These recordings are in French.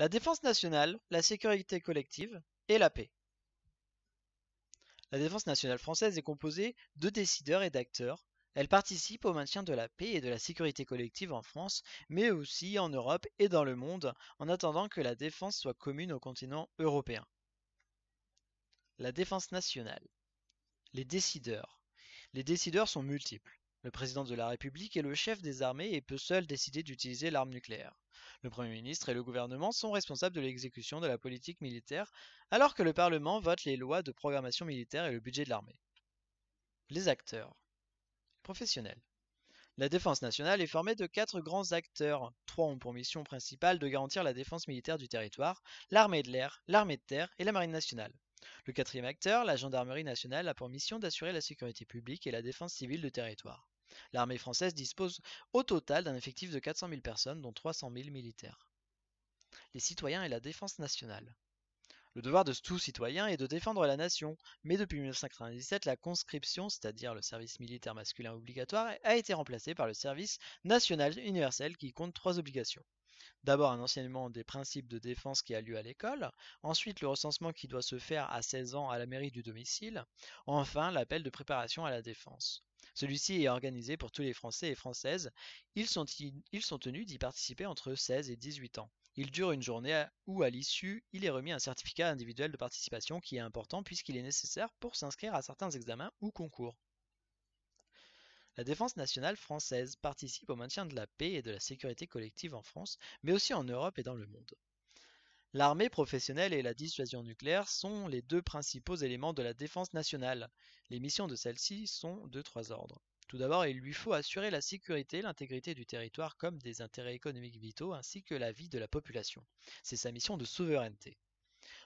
la défense nationale, la sécurité collective et la paix. La défense nationale française est composée de décideurs et d'acteurs. Elle participe au maintien de la paix et de la sécurité collective en France, mais aussi en Europe et dans le monde, en attendant que la défense soit commune au continent européen. La défense nationale. Les décideurs. Les décideurs sont multiples. Le président de la République est le chef des armées et peut seul décider d'utiliser l'arme nucléaire. Le Premier ministre et le gouvernement sont responsables de l'exécution de la politique militaire, alors que le Parlement vote les lois de programmation militaire et le budget de l'armée. Les acteurs professionnels. La défense nationale est formée de quatre grands acteurs. Trois ont pour mission principale de garantir la défense militaire du territoire, l'armée de l'air, l'armée de terre et la marine nationale. Le quatrième acteur, la gendarmerie nationale, a pour mission d'assurer la sécurité publique et la défense civile du territoire. L'armée française dispose au total d'un effectif de 400 000 personnes, dont 300 000 militaires. Les citoyens et la défense nationale. Le devoir de tout citoyen est de défendre la nation, mais depuis 1997, la conscription, c'est-à-dire le service militaire masculin obligatoire, a été remplacée par le service national universel qui compte trois obligations. D'abord un enseignement des principes de défense qui a lieu à l'école, ensuite le recensement qui doit se faire à 16 ans à la mairie du domicile, enfin l'appel de préparation à la défense. Celui-ci est organisé pour tous les Français et Françaises. Ils sont, tenus d'y participer entre 16 et 18 ans. Il dure une journée où, à l'issue, il est remis un certificat individuel de participation qui est important puisqu'il est nécessaire pour s'inscrire à certains examens ou concours. La défense nationale française participe au maintien de la paix et de la sécurité collective en France, mais aussi en Europe et dans le monde. L'armée professionnelle et la dissuasion nucléaire sont les deux principaux éléments de la défense nationale. Les missions de celle-ci sont de trois ordres. Tout d'abord, il lui faut assurer la sécurité, et l'intégrité du territoire comme des intérêts économiques vitaux ainsi que la vie de la population. C'est sa mission de souveraineté.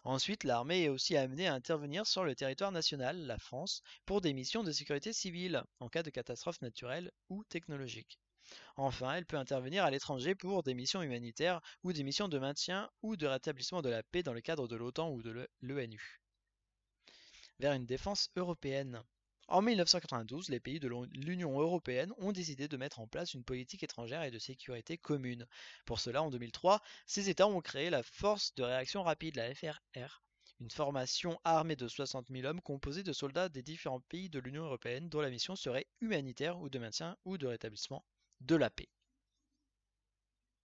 Ensuite, l'armée est aussi amenée à intervenir sur le territoire national, la France, pour des missions de sécurité civile, en cas de catastrophe naturelle ou technologique. Enfin, elle peut intervenir à l'étranger pour des missions humanitaires ou des missions de maintien ou de rétablissement de la paix dans le cadre de l'OTAN ou de l'ONU. Vers une défense européenne. En 1992, les pays de l'Union européenne ont décidé de mettre en place une politique étrangère et de sécurité commune. Pour cela, en 2003, ces États ont créé la Force de réaction rapide, la FRR, une formation armée de 60 000 hommes composée de soldats des différents pays de l'Union européenne dont la mission serait humanitaire ou de maintien ou de rétablissement de la paix.